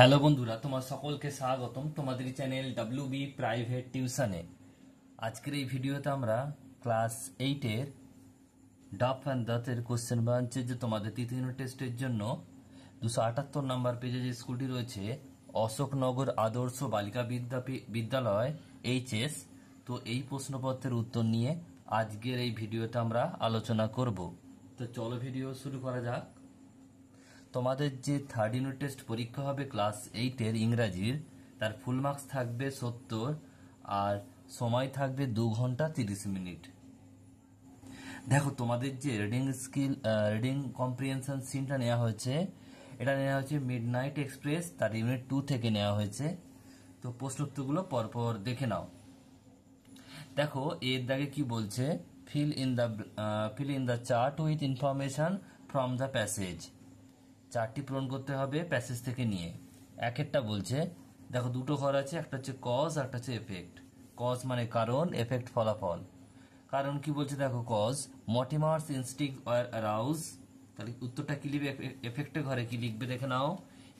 Hello বন্ধুরা তোমার সকলকে স্বাগতম তোমাদের চ্যানেল ডাব্লিউ বি প্রাইভেট টিউশনে আজকের এই ভিডিওতে আমরা ক্লাস এইটের ডাফ অ্যান্ড দাঁতের কোশ্চেন ব্রাঞ্চের যে তোমাদের তৃতীয় টেস্টের জন্য দুশো আটাত্তর নম্বর পেজে যে স্কুলটি রয়েছে অশোকনগর আদর্শ বালিকা বিদ্যা বিদ্যালয় এইচএস তো এই প্রশ্নপত্রের উত্তর নিয়ে আজকের এই ভিডিওতে আমরা আলোচনা করব তো চলো ভিডিও শুরু করা যাক তোমাদের যে থার্ড ইউনিট টেস্ট পরীক্ষা হবে ক্লাস এইটের ইংরাজির তার ফুল মার্কস থাকবে সত্তর আর সময় থাকবে দু ঘন্টা তিরিশ মিনিট দেখো তোমাদের যে রিডিং স্কিল রিডিং কম্প্রিহেনশন সিনটা নেওয়া হয়েছে এটা নেওয়া হয়েছে মিড নাইট এক্সপ্রেস তার ইউনিট টু থেকে নেওয়া হয়েছে তো প্রশ্নোত্তরগুলো পরপর দেখে নাও দেখো এর দাগে কি বলছে fill in the fill in the chart with information from the passage চারটি পূরণ করতে হবে প্যাসেজ থেকে নিয়ে এক একটা বলছে দেখো দুটো ঘর আছে একটা হচ্ছে কজ আর একটা হচ্ছে এফেক্ট কজ মানে কারণ এফেক্ট ফলাফল কারণ কি বলছে দেখো কজ মটিমার্স ইনস্টিক রাউজ অ্যারাউজ তাহলে উত্তরটা কি লিখবে এফেক্টের ঘরে কি লিখবে দেখে নাও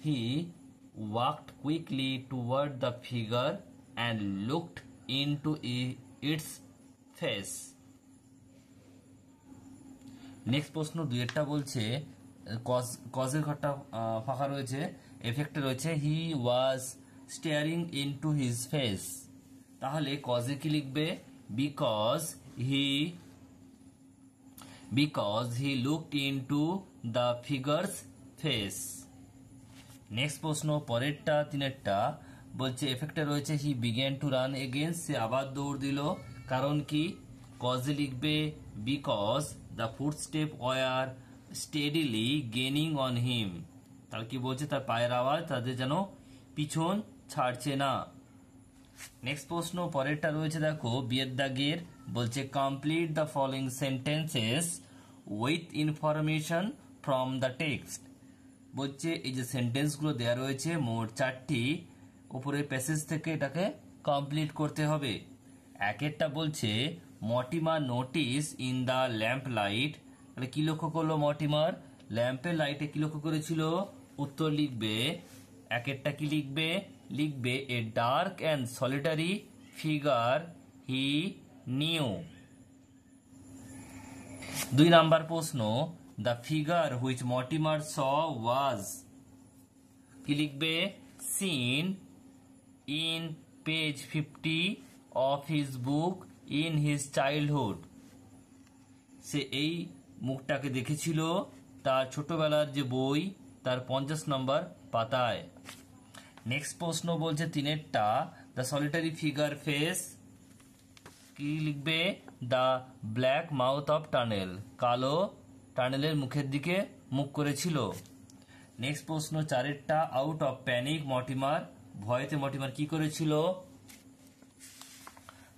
he walked quickly toward the figure and looked in into its face next প্রশ্ন দুয়েরটা বলছে কজ কজের ঘরটা ফাঁকা রয়েছে এফেক্টে রয়েছে he was staring into his face তাহলে কজে কি লিখবে because he because he look in two the figure's face next প্রশ্ন পরেরটা তিনেরটা বলছে এফেক্টে রয়েছে he began to run against সে আবার দৌড় দিল কারণ কি কজে লিখবে because the footsteps were steadily gaining on him তার কি বলছে তার পায়ের আওয়াজ তাদের যেন পিছন ছাড়ছে না নেক্সট প্রশ্ন পরেরটা রয়েছে দেখো বিয়ের দাগের বলছে complete the following sentences with information from the text বলছে এই যে সেন্টেন্সগুলো দেওয়া রয়েছে মোট চারটি উপরে প্যাসেজ থেকে এটাকে কমপ্লিট করতে হবে একেরটা বলছে Mortimer notice in the lamp light তাহলে মানে কি লক্ষ্য করলো মর্টিমার ল্যাম্পের লাইটে কি লক্ষ্য করেছিল উত্তর লিখবে একেরটা কি লিখবে লিখবে a dark and solitary figure he knew দুই নাম্বার প্রশ্ন the figure which Mortimer saw was কি লিখবে seen in page fifty of his book in his childhood সে এই মুখটাকে দেখেছিল তার ছোটবেলার যে বই তার পঞ্চাশ নম্বর পাতায় নেক্সট প্রশ্ন বলছে তিনেরটা দ্য সলিটারি ফিগার ফেস কি লিখবে the black mouth of tunnel কালো টানেলের মুখের দিকে মুখ করেছিল নেক্সট প্রশ্ন চারেরটা আউট অফ প্যানিক মটিমার ভয়েতে মটিমার কি করেছিল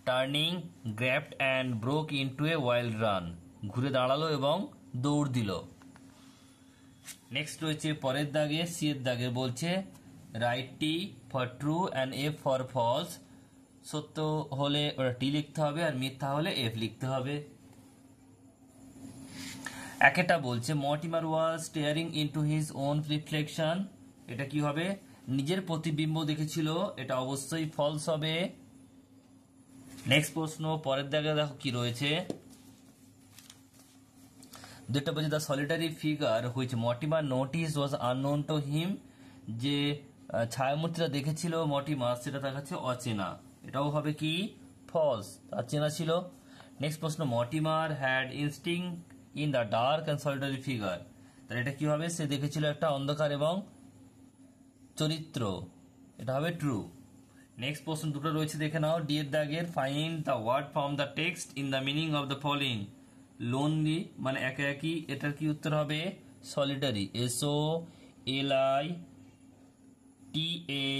turning grabbed and broke into a wild run ঘুরে দাঁড়ালো এবং দৌড় দিল নেক্সট রয়েছে পরের দাগে সি এর দাগে বলছে write T for true and F for false সত্য হলে ওরা টি লিখতে হবে আর মিথ্যা হলে এফ লিখতে হবে একেটা বলছে Mortimer was in into his own reflection এটা কি হবে নিজের প্রতিবিম্ব দেখেছিল এটা অবশ্যই ফলস হবে নেক্সট প্রশ্ন পরের দাগে দেখো কি রয়েছে বলছে the solitary figure which Mortimer notice was unknown to him যে ছায়ামূর্তিটা দেখেছিল মটিমা সেটা তার কাছে অচেনা এটাও হবে কি ফলস তার চেনা ছিল নেক্সট প্রশ্ন Mortimer had instinct in the dark and solitary figure তাহলে এটা কি হবে সে দেখেছিল একটা অন্ধকার এবং চরিত্র এটা হবে ট্রু নেক্সট প্রশ্ন দুটো রয়েছে দেখে নাও ডিয়ের দাগের find the word from the text in the meaning of the following lone দিয়ে মানে একে একই এটার কি উত্তর হবে solitary S O L I T A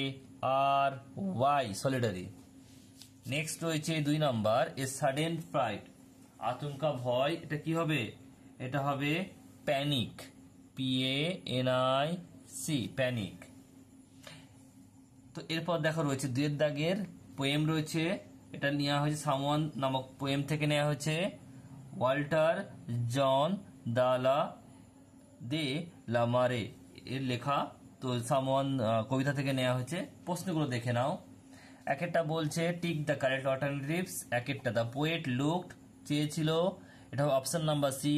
R Y solitary next রয়েছে দুই নাম্বার এ সাডেন ফ্রাইট আতঙ্কা ভয় এটা কি হবে এটা হবে panic P A N I C panic তো এরপর দেখা রয়েছে দুয়ের দাগের পোয়েম রয়েছে এটা নেওয়া হয়েছে সামওয়ান নামক পোয়েম থেকে নেওয়া হয়েছে ওয়াল্টার জন দালা দে লামারে এর লেখা তো সামওয়ান কবিতা থেকে নেওয়া হয়েছে প্রশ্নগুলো দেখে নাও এক একটা বলছে টিক দ্য কারেক্ট অল্টারনেটিভস এক একটা দ্য পোয়েট লুকড চেয়েছিল এটা option number C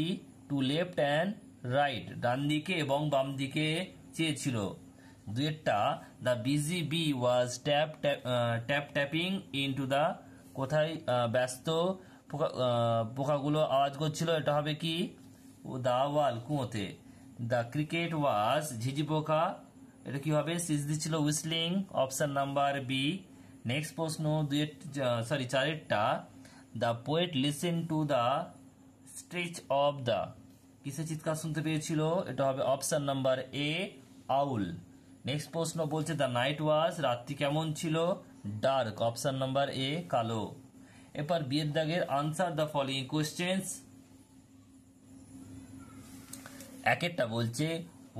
to left and right ডান দিকে এবং বাম দিকে চেয়েছিল দুয়েরটা the busy bee was tap tap tapping in two the কোথায় ব্যস্ত পোকা পোকাগুলো আওয়াজ করছিল এটা হবে কি দা ওয়াল কুঁয়োতে দ্য ক্রিকেট ওয়াজ ঝিঝি পোকা এটা কি হবে সিজ দিচ্ছিল whistling option number B next প্রশ্ন দুয়ের সরি চারেরটা the poet listen to the screech of the কিসে চিৎকার শুনতে পেয়েছিল এটা হবে option number A owl next প্রশ্ন বলছে দ্য নাইট ওয়াজ রাত্রি কেমন ছিল ডার্ক অপশন নাম্বার এ কালো এরপর বিয়ের দাগের আনসার দ্য ফলোয়িং কোয়েশ্চেন্স একেরটা বলছে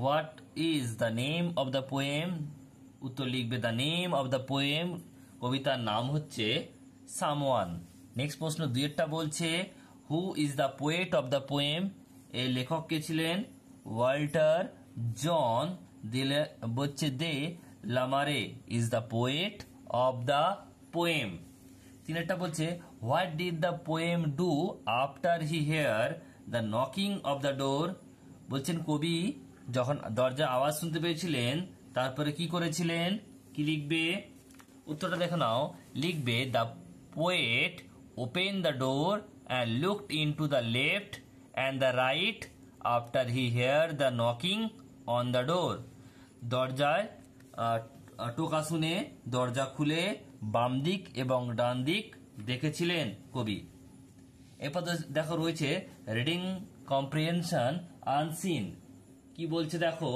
what is the name of the poem উত্তর লিখবে the name of the poem কবিতার নাম হচ্ছে সামওয়ান নেক্সট প্রশ্ন দুয়েরটা বলছে who is the poet of the poem এ লেখক কে ছিলেন ওয়াল্টার জন দিলে বলছে de la Mare is the poet of the poem একটা বলছে what did the poem do after he hear the knocking of the ডোর বলছেন কবি যখন দরজা আওয়াজ শুনতে পেয়েছিলেন তারপরে কি করেছিলেন কি লিখবে উত্তরটা দেখে নাও লিখবে the poet open the door and looked in two the left and the right after he hear the knocking on the door দরজায় টোকা শুনে দরজা খুলে বাম দিক এবং ডান দিক দেখেছিলেন কবি এরপর দেখো রয়েছে রিডিং কম্প্রিহেনশন আনসিন কি বলছে দেখো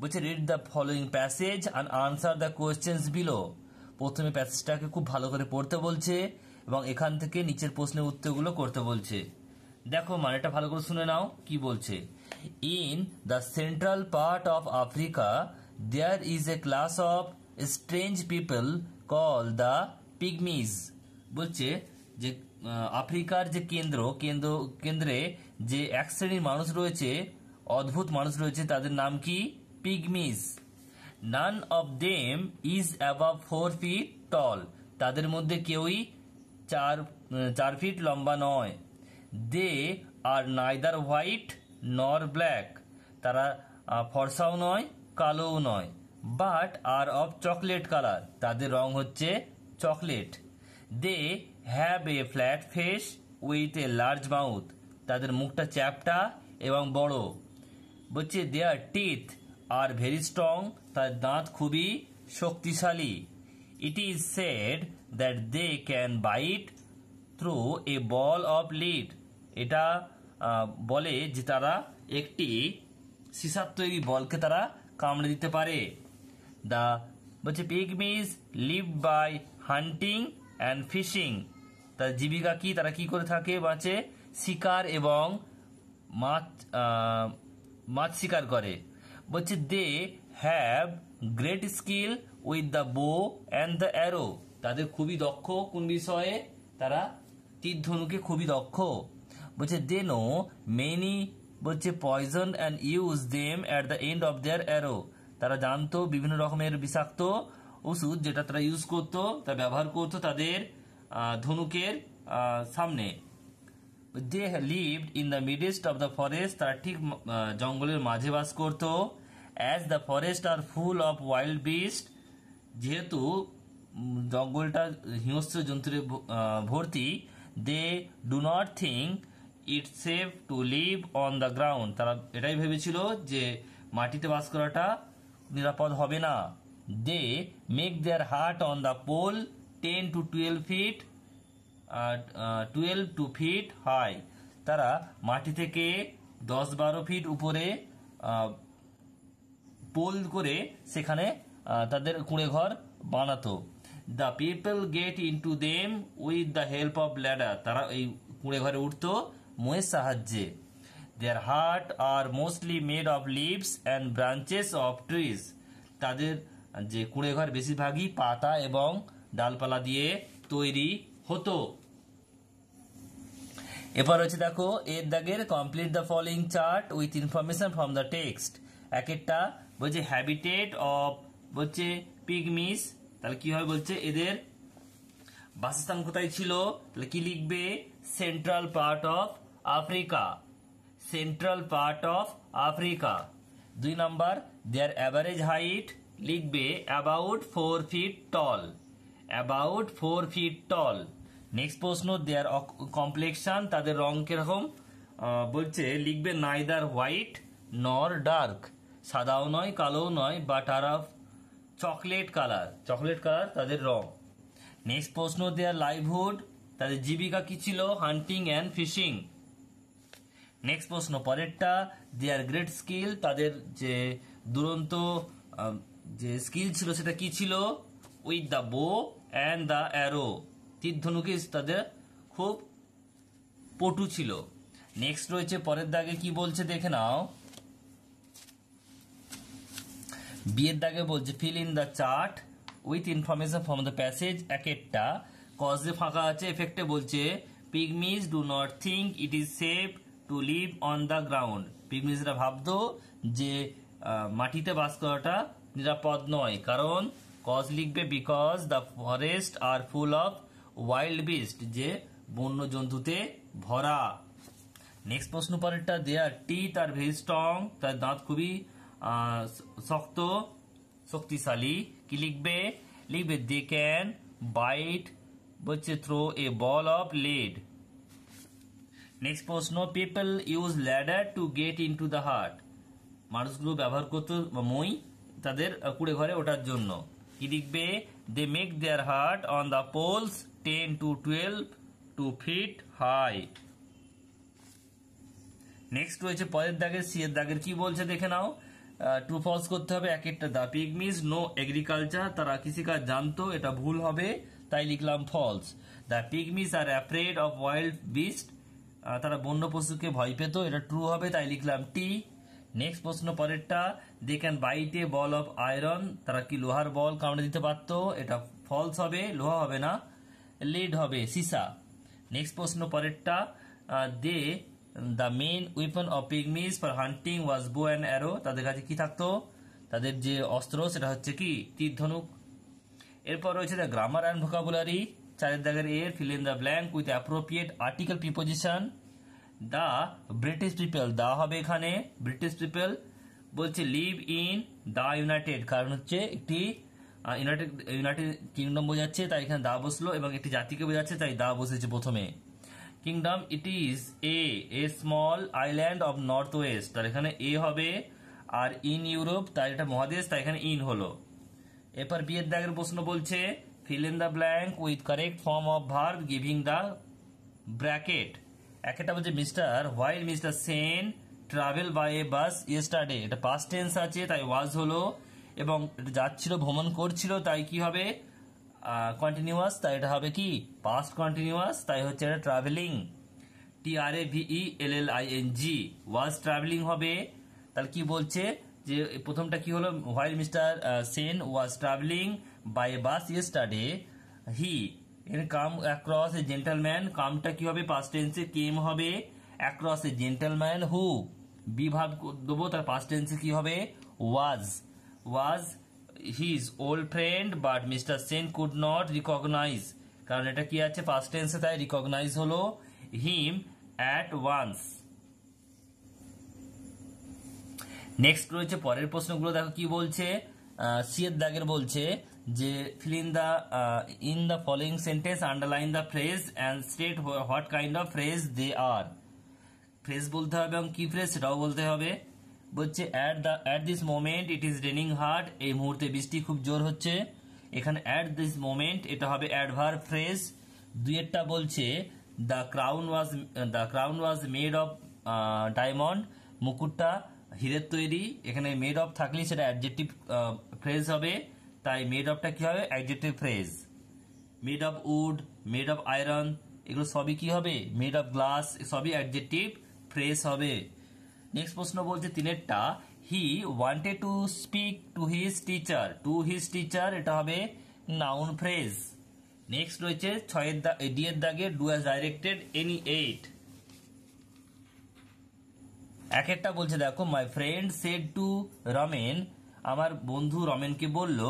বলছে read the following passage and answer the questions below প্রথমে প্যাসেজটাকে খুব ভালো করে পড়তে বলছে এবং এখান থেকে নিচের প্রশ্নের উত্তরগুলো করতে বলছে দেখো মানেটা ভালো করে শুনে নাও কি বলছে in the central part of Africa there is a class of strange people call the pygmies বলছে যে আফ্রিকার যে কেন্দ্র কেন্দ্র কেন্দ্রে যে এক শ্রেণীর মানুষ রয়েছে অদ্ভুত মানুষ রয়েছে তাদের নাম কি pygmies none of them is above four feet tall তাদের মধ্যে কেউই চার চার ফিট লম্বা নয় they are neither white nor black তারা ফর্সাও নয় কালোও নয় but are of chocolate colour তাদের রং হচ্ছে chocolate they have a flat face with a large mouth তাদের মুখটা চ্যাপটা এবং বড় বলছে their teeth are very strong তার দাঁত খুবই শক্তিশালী it is said that they can bite through a ball of lead এটা বলে যে তারা একটি সিসার তৈরি বলকে তারা কামড়ে দিতে পারে দ্য বলছে pygmies live by hunting and fishing তার জীবিকা কি তারা কি করে থাকে বাঁচে শিকার এবং মাছ মাছ শিকার করে বলছে they have great skill with the bow and the arrow তাদের খুবই দক্ষ কোন বিষয়ে তারা তীর ধনুকে খুবই দক্ষ বলছে দে নো মেনি বলছে poison and use them at the end of their arrow তারা জানতো বিভিন্ন রকমের বিষাক্ত ওষুধ যেটা তারা ইউজ করতো তা ব্যবহার করতো তাদের ধনুকের সামনে they lived in the midst of the forest তারা ঠিক জঙ্গলের মাঝে বাস করতো as the forest are full of wild beast যেহেতু জঙ্গলটা হিংস্র জন্তুরে ভর্তি they do not think it safe to live on the ground তারা এটাই ভেবেছিল যে মাটিতে বাস করাটা নিরাপদ হবে না they make their hut on the pole ten to twelve feet twelve to feet high তারা মাটি থেকে দশ বারো ফিট উপরে পোল করে সেখানে তাদের কুঁড়ে ঘর বানাতো the people get to them with the help of ladder তারা এই কুঁড়ে ঘরে উঠতো মোয়ের সাহায্যে their hut are mostly made of leaves and branches of trees তাদের যে কুঁড়ে ঘর বেশিরভাগই পাতা এবং ডালপালা দিয়ে তৈরি হতো এবার হচ্ছে দেখো এর দাগের complete the following chart with information from the text এক একটা বলছে হ্যাবিটেট অফ বলছে পিগমিস তাহলে কী হয় বলছে এদের বাসস্থান কোথায় ছিল তাহলে কী লিখবে central part of Africa central part of Africa দুই নম্বর দেয়ার অ্যাভারেজ হাইট লিখবে about four feet tall about four feet tall next প্রশ্ন দেয়ার কমপ্লেকশন তাদের রং কিরকম বলছে লিখবে নাইদার হোয়াইট নর ডার্ক সাদাও নয় কালোও নয় বাটার টারা চকলেট কালার চকলেট কালার তাদের রং নেক্সট প্রশ্ন দেয়ার লাইভহুড তাদের জীবিকা কি ছিল হান্টিং অ্যান্ড ফিশিং নেক্সট প্রশ্ন পরেরটা আর গ্রেট স্কিল তাদের যে দুরন্ত যে স্কিল ছিল সেটা কি ছিল with the bow and the arrow তীর ধনুকে তাদের খুব পটু ছিল নেক্সট রয়েছে পরের দাগে কি বলছে দেখে নাও বিয়ের দাগে বলছে fill in the chart with information from the passage এক একটা কজ ফাঁকা আছে এফেক্টে বলছে pygmies do not think it is safe to live on the ground পিগমিজরা ভাবত যে মাটিতে বাস করাটা নিরাপদ নয় কারণ কজ লিখবে because the forest are full of wild beast যে বন্য জন্তুতে ভরা নেক্সট প্রশ্ন পরেরটা দেয়ার টি তার ভেরি স্ট্রং তার দাঁত খুবই শক্ত শক্তিশালী কি লিখবে লিখবে দে ক্যান বাইট হচ্ছে through a ball of lead next প্রশ্ন people use ladder to get to the hut মানুষগুলো ব্যবহার করতো মই তাদের কুড়ে ঘরে ওঠার জন্য কি দেখবে they make their hut on the poles ten to twelve to feet high next রয়েছে পরের দাগের সিয়ের দাগের কি বলছে দেখে নাও টু ফলস করতে হবে এক একটা দা মিস নো এগ্রিকালচার তারা কৃষিকাজ জানতো এটা ভুল হবে তাই লিখলাম false the miss are afraid of wild beast তারা বন্য পশুকে ভয় পেত এটা ট্রু হবে তাই লিখলাম টি নেক্সট প্রশ্ন পরেরটা দে ক্যান বাইটে বল অফ আয়রন তারা কি লোহার বল কামড়ে দিতে পারত এটা ফলস হবে লোহা হবে না লিড হবে সিসা নেক্সট প্রশ্ন পরেরটা they the main weapon of pygmies for hunting was bow and arrow তাদের কাছে কি থাকতো তাদের যে অস্ত্র সেটা হচ্ছে কি তীর ধনুক এরপর রয়েছে দ্য গ্রামার অ্যান্ড ভোকাবুলারি চারের দাগের A fill in the blank with appropriate article preposition the British people the হবে এখানে ব্রিটিশ পিপল বলছে লিভ ইন দ্য ইউনাইটেড কারণ হচ্ছে একটি ইউনাইটেড ইউনাইটেড কিংডম বোঝাচ্ছে তাই এখানে দা বসলো এবং একটি জাতিকে বোঝাচ্ছে তাই দা বসেছে প্রথমে Kingdom it is a a small island of north west তার এখানে এ হবে আর ইন ইউরোপ তাই এটা মহাদেশ তাই এখানে ইন হলো এরপর বিয়ের দাগের প্রশ্ন বলছে fill in the blank with correct form of verb giving the bracket একটা বলছে mister while mister Sen travel by a bus yesterday এটা পাস টেন্স আছে তাই ওয়াজ হলো এবং যাচ্ছিল ভ্রমণ করছিল তাই কি হবে কন্টিনিউয়াস তাই এটা হবে কি পাস্ট কন্টিনিউয়াস তাই হচ্ছে এটা travelling T R A V L L I N G was travelling হবে তাহলে কি বলছে যে প্রথমটা কি হলো while mister Sen was travelling by bus স্টাডে হি এর কাম অ্যাক্রস এ জেন্টালম্যান কামটা কি হবে পাস টেন্সে কেম হবে অ্যাক্রস এ জেন্টালম্যান হু বিভাগ দেবো তার পাস টেন্সে কি হবে was was his old friend but mister Sen could not recognise কারণ এটা কি আছে ফার্স্ট টেন্সে তাই রিকগনাইজ হলো হিম অ্যাট ওয়ান্স নেক্সট রয়েছে পরের প্রশ্নগুলো দেখো কি বলছে সিয়ের দাগের বলছে যে fill in the in uh, in the following underline underline the and and state kind kind of they are phrase বলতে হবে এবং কি ফ্রেজ সেটাও বলতে হবে বলছে at the at this moment it is raining hard এই মুহূর্তে বৃষ্টি খুব জোর হচ্ছে এখানে অ্যাট দিস মোমেন্ট এটা হবে অ্যাডভার ফ্রেজ দুয়েরটা বলছে the crown was the crown was made of diamond মুকুটটা হীরের তৈরি এখানে মেড অফ থাকলে সেটা অ্যাডজেক্টিভ ফ্রেজ uh, হবে তাই মেড অফটা কি হবে adjective phrase made of wood made of iron এগুলো সবই কি হবে মেড অফ গ্লাস সবই অ্যাডজেক্টিভ ফ্রেজ হবে নেক্সট প্রশ্ন বলছে তিনেরটা he wanted to speak to his teacher to his teacher এটা হবে নাউন ফ্রেজ নেক্সট রয়েছে ছয়ের ডিয়ের দাগে do as directed any eight এক একটা বলছে দেখো my friend said to Romen আমার বন্ধু রমেনকে বলল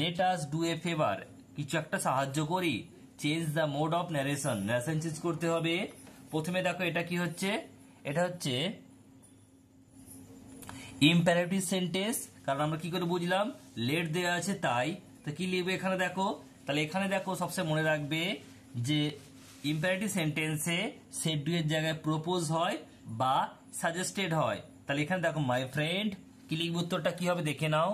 let us do a favour কিছু একটা সাহায্য করি change the mode of narration narration change করতে হবে প্রথমে দেখো এটা কি হচ্ছে এটা হচ্ছে ইম্প্যারেটিভ সেন্টেন্স কারণ আমরা কি করে বুঝলাম লেট দেওয়া আছে তাই তো কি লিখবে এখানে দেখো তাহলে এখানে দেখো সবসময় মনে রাখবে যে ইম্প্যারেটিভ সেন্টেন্সে সেট ডু এর জায়গায় প্রপোজ হয় বা সাজেস্টেড হয় তাহলে এখানে দেখো মাই ফ্রেন্ড কি লিখবে উত্তরটা কি হবে দেখে নাও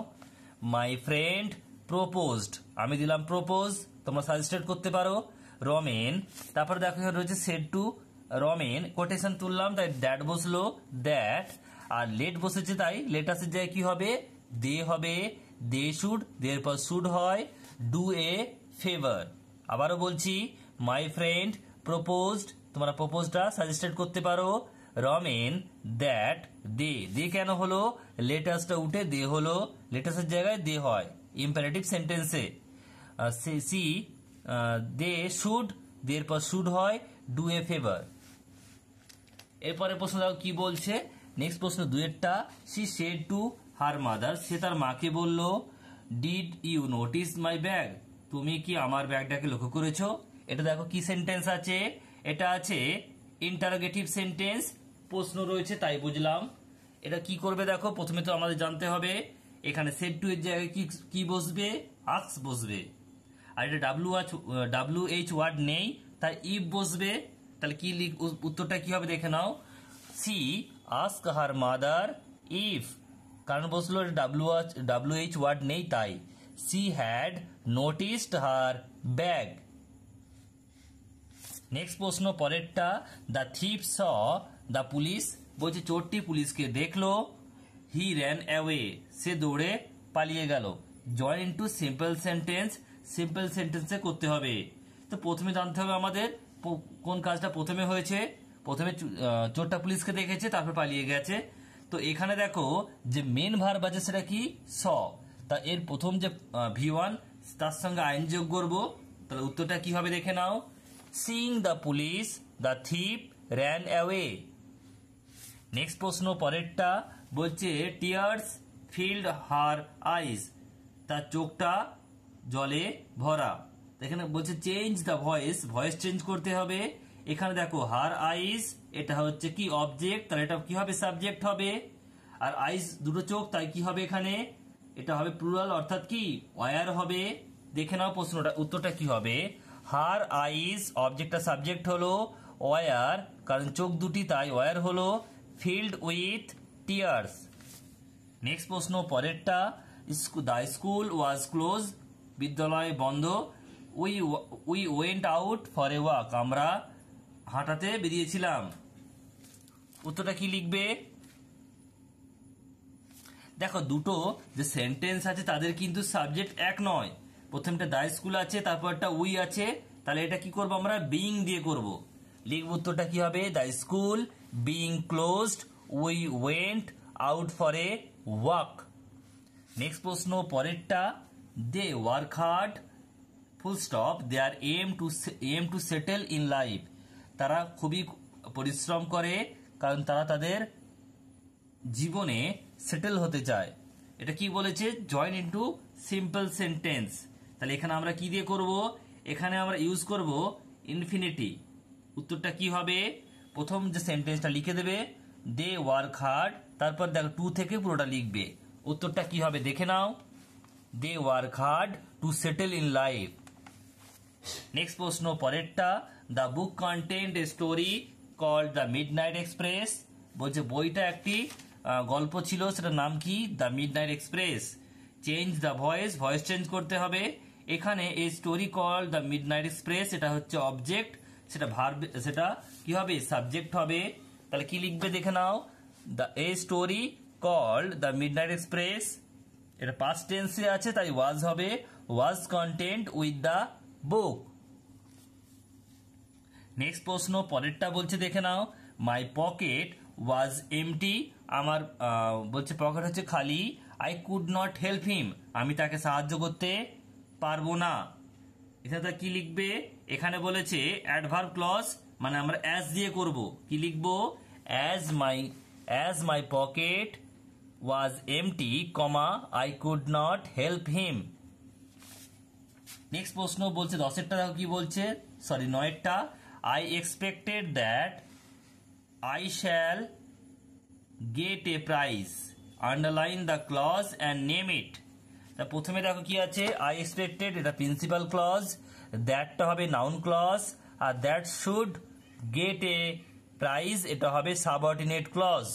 মাই ফ্রেন্ড প্রোপোজড আমি দিলাম প্রোপোজ তোমরা সাজেস্টেড করতে পারো রমেন তারপরে দেখো এখানে রয়েছে সেড টু রমেন কোটেশন তুললাম তাই দ্যাট বসলো দ্যাট আর লেট বসেছে তাই লেটাসের জায়গায় কি হবে দে হবে দে শুড দের পর শুড হয় ডু এ ফেভার আবারও বলছি মাই ফ্রেন্ড প্রপোজড তোমরা প্রপোজটা সাজেস্টেড করতে পারো রমেন দ্যাট দে দে কেন হলো লেটাসটা উঠে দে হলো লেটাসের জায়গায় দে হয় ইম্পারেটিভ সেন্টেন্সে সে সি দে শুড দের পর শুড হয় ডু এ ফেভার এরপরে প্রশ্ন দেখো কি বলছে নেক্সট প্রশ্ন দুয়েরটা she said to her mother সে তার মাকে বলল did you notice my bag তুমি কি আমার ব্যাগটাকে লক্ষ্য করেছো এটা দেখো কি সেন্টেন্স আছে এটা আছে ইন্টারোগেটিভ সেন্টেন্স প্রশ্ন রয়েছে তাই বুঝলাম এটা কি করবে দেখো প্রথমে তো আমাদের জানতে হবে এখানে সেট টু এর জায়গায় কি কি বসবে আক্স বসবে আর এটা ডাব্লিউ আচ ডাব্লিউ এইচ ওয়ার্ড নেই তাই ইফ বসবে তাহলে কি লিখ উত্তরটা কি হবে দেখে নাও she asked her mother if কারণ বসলো ডাব্লিউ ডাব্লিউ এইচ ওয়ার্ড নেই তাই she had noticed her bag next প্রশ্ন পরেরটা the thief saw the police বলছে চোরটি পুলিশকে দেখলো হি র্যান অ্যাওয়ে সে দৌড়ে পালিয়ে গেল join to simple sentence simple সেন্টেন্সে করতে হবে তো প্রথমে জানতে হবে আমাদের কোন কাজটা প্রথমে হয়েছে প্রথমে চোরটা পুলিশকে দেখেছে তারপর পালিয়ে গেছে তো এখানে দেখো যে মেন ভার বাজে সেটা কি স তা এর প্রথম যে ভি ওয়ান তার সঙ্গে আইন যোগ করবো তাহলে উত্তরটা কি হবে দেখে নাও seeing the police the thief ran away next প্রশ্ন পরেরটা বলছে টিয়ার্স ফিল্ড হার আইস তার চোখটা জলে ভরা এখানে বলছে change the voice voice change করতে হবে এখানে দেখো হার আইস এটা হচ্ছে কি অবজেক্ট তাহলে এটা কি হবে সাবজেক্ট হবে আর আইস দুটো চোখ তাই কি হবে এখানে এটা হবে প্লুরাল অর্থাৎ কি ওয়ার হবে দেখে নাও প্রশ্নটা উত্তরটা কি হবে হার আইস অবজেক্টটা সাবজেক্ট হলো ওয়ার কারণ চোখ দুটি তাই ওয়ার হলো ফিল্ড উইথ টিয়ার্স নেক্সট প্রশ্ন পরেরটা দ্য স্কুল ওয়াজ ক্লোজ বিদ্যালয় বন্ধ we we went out for a walk আমরা হাঁটাতে বেরিয়েছিলাম উত্তরটা কি লিখবে দেখো দুটো যে সেন্টেন্স আছে তাদের কিন্তু সাবজেক্ট এক নয় প্রথমটা দা স্কুল আছে তারপরটা উই আছে তাহলে এটা কি করব আমরা বিইং দিয়ে করব লিখব উত্তরটা কি হবে the school being closed we went out for a walk next প্রশ্ন পরেরটা they work hard full stop they are aim to aim to settle in life তারা খুবই পরিশ্রম করে কারণ তারা তাদের জীবনে সেটেল হতে চায় এটা কি বলেছে join in to simple sentence তাহলে এখানে আমরা কি দিয়ে করব এখানে আমরা ইউজ করব ইনফিনিটি উত্তরটা কি হবে প্রথম যে সেন্টেন্সটা লিখে দেবে দে ওয়ার্ক হার্ড তারপর দেখো টু থেকে পুরোটা লিখবে উত্তরটা কি হবে দেখে নাও they work hard to settle in life next প্রশ্ন পরেরটা the book content story call the midnight express বলছে বইটা একটি গল্প ছিল সেটার নাম কি the midnight express change the voice voice change করতে হবে এখানে এই story call the midnight express এটা হচ্ছে অবজেক্ট সেটা ভার্ব সেটা কি হবে সাবজেক্ট হবে তাহলে কি লিখবে দেখে নাও the a story called the midnight express এটা পাস্ট টেন্সে আছে তাই ওয়াজ হবে was content with the book next প্রশ্ন পরেরটা বলছে দেখে নাও মাই পকেট ওয়াজ এমটি আমার বলছে পকেট হচ্ছে খালি I could not help him আমি তাকে সাহায্য করতে পারবো না এটা তা কি লিখবে এখানে বলেছে অ্যাডভার্ব ক্লস মানে আমরা অ্যাস দিয়ে করব কি লিখবো as my as my pocket was empty, comma I could not help him. Next প্রশ্ন বলছে দশেরটা দেখো কি বলছে সরি নয়েরটা I expected that I shall get a prize underline the clause and name it তা প্রথমে দেখো কি আছে আই এক্সপেক্টেড এটা প্রিন্সিপাল ক্লজ দ্যাটটা হবে নাউন ক্লজ আর that should get a price এটা হবে সাবঅর্ডিনেট ক্লজ